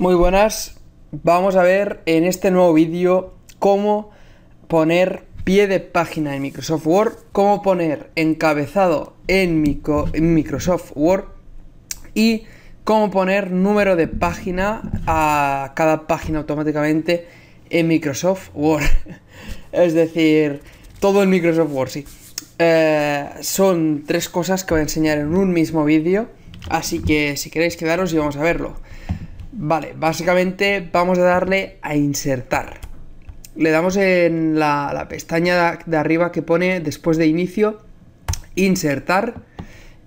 Muy buenas, vamos a ver en este nuevo vídeo cómo poner pie de página en Microsoft Word, cómo poner encabezado en, Microsoft Word y cómo poner número de página a cada página automáticamente en Microsoft Word. es decir, todo en Microsoft Word, sí. Eh, son tres cosas que voy a enseñar en un mismo vídeo, así que si queréis quedaros y vamos a verlo. Vale, básicamente vamos a darle a insertar. Le damos en la, pestaña de arriba que pone después de inicio, insertar.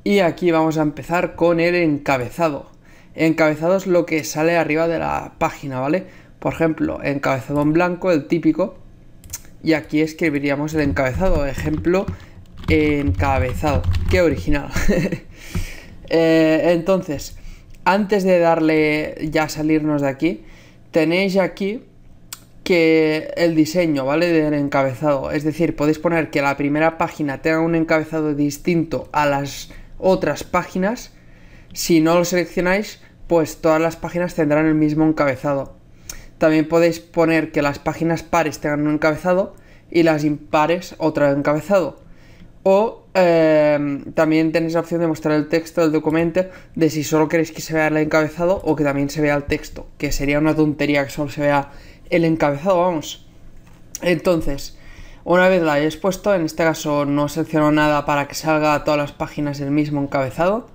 Y aquí vamos a empezar con el encabezado. Encabezado es lo que sale arriba de la página, ¿vale? Por ejemplo, encabezado en blanco, el típico. Y aquí escribiríamos el encabezado. Ejemplo, encabezado. Qué original. Eh, entonces, antes de darle ya salirnos de aquí, tenéis aquí que el diseño, ¿vale? Del encabezado. Es decir, podéis poner que la primera página tenga un encabezado distinto a las otras páginas. Si no lo seleccionáis, pues todas las páginas tendrán el mismo encabezado. También podéis poner que las páginas pares tengan un encabezado y las impares otro encabezado. O Em, también tenéis la opción de mostrar el texto del documento, de si solo queréis que se vea el encabezado o que también se vea el texto, que sería una tontería que solo se vea el encabezado, vamos. Entonces, una vez la hayáis puesto, en este caso no selecciono nada para que salga a todas las páginas el mismo encabezado.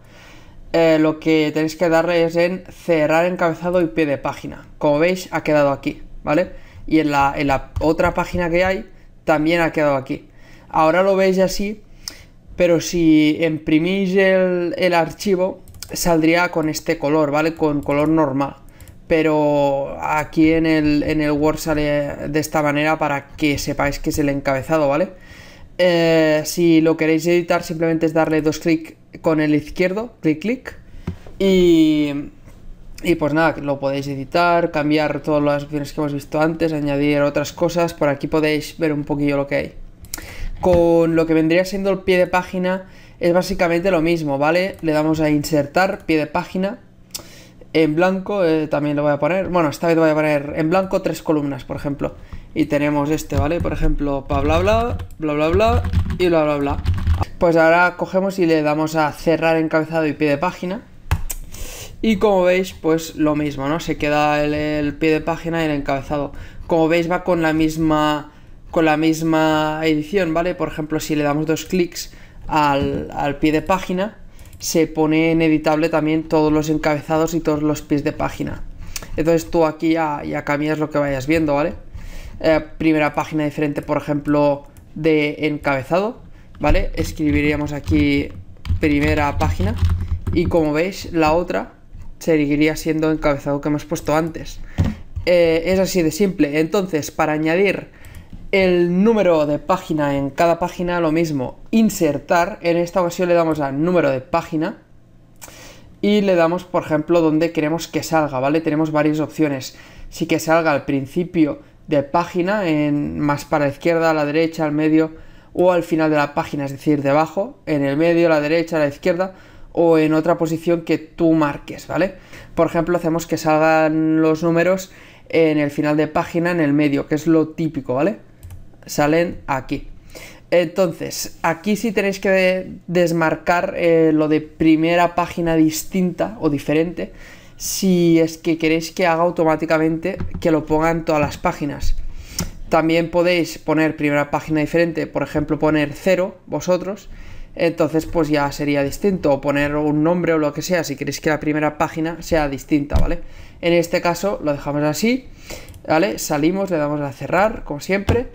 Eh, lo que tenéis que darle es en cerrar encabezado y pie de página. Como veis, ha quedado aquí, ¿vale? Y en la, en la otra página que hay, también ha quedado aquí. Ahora lo veis así, pero si imprimís el, archivo saldría con este color, ¿vale? Con color normal pero aquí en el, en el Word sale de esta manera para que sepáis que es el encabezado, ¿vale? Eh, si lo queréis editar simplemente es darle dos clic con el izquierdo, clic clic, y, y pues nada, lo podéis editar, cambiar todas las opciones que hemos visto antes, añadir otras cosas, por aquí podéis ver un poquillo lo que hay con lo que vendría siendo el pie de página es básicamente lo mismo, ¿vale? Le damos a insertar pie de página en blanco, eh, también lo voy a poner, bueno, esta vez voy a poner en blanco tres columnas, por ejemplo, y tenemos este, ¿vale? Por ejemplo, bla bla bla, bla bla bla y bla bla bla. Pues ahora cogemos y le damos a cerrar encabezado y pie de página. Y como veis, pues lo mismo, ¿no? Se queda el, el pie de página y el encabezado. Como veis va con la misma con la misma edición, ¿vale? Por ejemplo, si le damos dos clics al, pie de página, se pone en editable también todos los encabezados y todos los pies de página. Entonces tú aquí ya, cambias lo que vayas viendo, ¿vale? Eh, primera página diferente, por ejemplo, de encabezado, ¿vale? Escribiríamos aquí primera página y como veis la otra seguiría siendo encabezado que hemos puesto antes. Eh, es así de simple. Entonces, para añadir el número de página en cada página, lo mismo, insertar. En esta ocasión le damos a número de página y le damos, por ejemplo, donde queremos que salga, ¿vale? Tenemos varias opciones. Si que salga al principio de página, en, más para la izquierda, a la derecha, al medio o al final de la página, es decir, debajo, en el medio, a la derecha, a la izquierda o en otra posición que tú marques, ¿vale? Por ejemplo, hacemos que salgan los números en el final de página, en el medio, que es lo típico, ¿vale? salen aquí. Entonces, aquí sí tenéis que desmarcar eh, lo de primera página distinta o diferente si es que queréis que haga automáticamente que lo pongan todas las páginas. También podéis poner primera página diferente, por ejemplo poner cero vosotros, entonces pues ya sería distinto, o poner un nombre o lo que sea, si queréis que la primera página sea distinta, ¿vale? En este caso lo dejamos así, ¿vale? Salimos, le damos a cerrar, como siempre,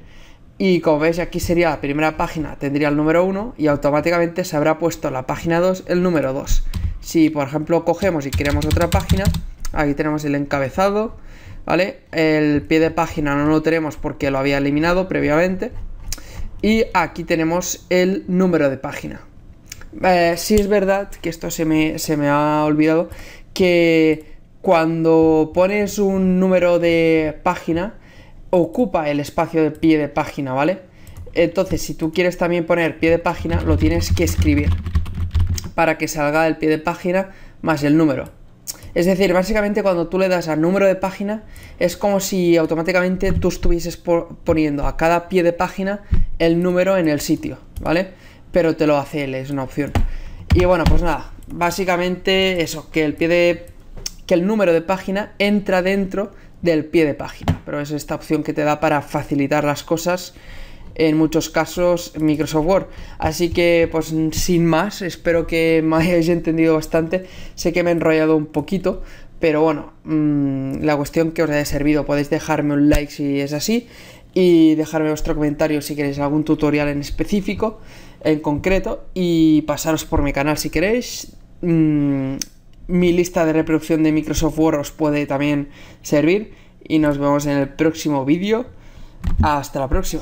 y como veis aquí sería la primera página, tendría el número 1 y automáticamente se habrá puesto la página 2 el número 2. Si por ejemplo cogemos y queremos otra página, aquí tenemos el encabezado, ¿vale? El pie de página no lo tenemos porque lo había eliminado previamente. Y aquí tenemos el número de página. Eh, si es verdad que esto se me, se me ha olvidado, que cuando pones un número de página, ocupa el espacio de pie de página, ¿vale? Entonces, si tú quieres también poner pie de página, lo tienes que escribir para que salga el pie de página más el número. Es decir, básicamente cuando tú le das al número de página, es como si automáticamente tú estuvieses poniendo a cada pie de página el número en el sitio, ¿vale? Pero te lo hace él, es una opción. Y bueno, pues nada, básicamente eso, que el pie de. que el número de página entra dentro del pie de página, pero es esta opción que te da para facilitar las cosas en muchos casos Microsoft Word. Así que, pues sin más, espero que me hayáis entendido bastante. Sé que me he enrollado un poquito, pero bueno, mm, la cuestión que os haya servido, podéis dejarme un like si es así y dejarme vuestro comentario si queréis algún tutorial en específico, en concreto, y pasaros por mi canal si queréis. Mm, mi lista de reproducción de Microsoft Word os puede también servir. Y nos vemos en el próximo vídeo. Hasta la próxima.